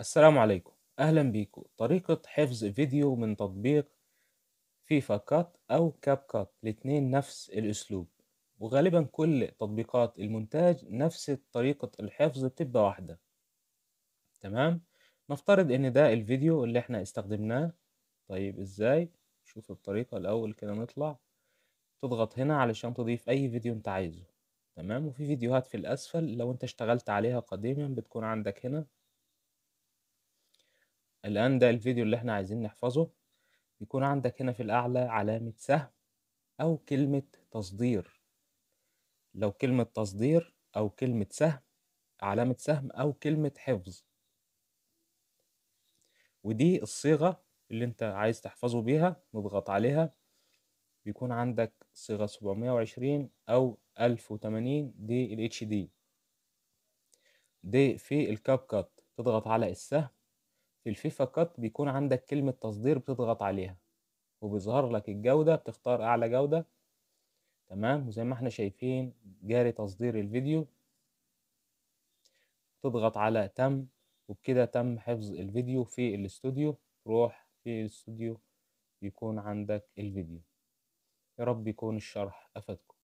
السلام عليكم أهلا بيكم طريقة حفظ فيديو من تطبيق فيفا كات أو كاب كات الاتنين نفس الأسلوب وغالبا كل تطبيقات المونتاج نفس طريقة الحفظ بتبقى واحدة تمام نفترض إن ده الفيديو اللي احنا استخدمناه طيب إزاي شوف الطريقة الأول كده نطلع تضغط هنا علشان تضيف أي فيديو أنت عايزه تمام وفي فيديوهات في الأسفل لو أنت اشتغلت عليها قديما بتكون عندك هنا الآن ده الفيديو اللي احنا عايزين نحفظه يكون عندك هنا في الأعلى علامة سهم أو كلمة تصدير لو كلمة تصدير أو كلمة سهم علامة سهم أو كلمة حفظ ودي الصيغة اللي انت عايز تحفظه بيها نضغط عليها بيكون عندك صيغة 720 أو 1080 دي الـ HD دي في الكاب كات تضغط على السهم في الفيفا كات بيكون عندك كلمة تصدير بتضغط عليها وبيظهر لك الجودة بتختار أعلى جودة تمام وزي ما احنا شايفين جاري تصدير الفيديو تضغط على تم وبكده تم حفظ الفيديو في الاستوديو روح في الاستوديو يكون عندك الفيديو يا رب يكون الشرح أفادكم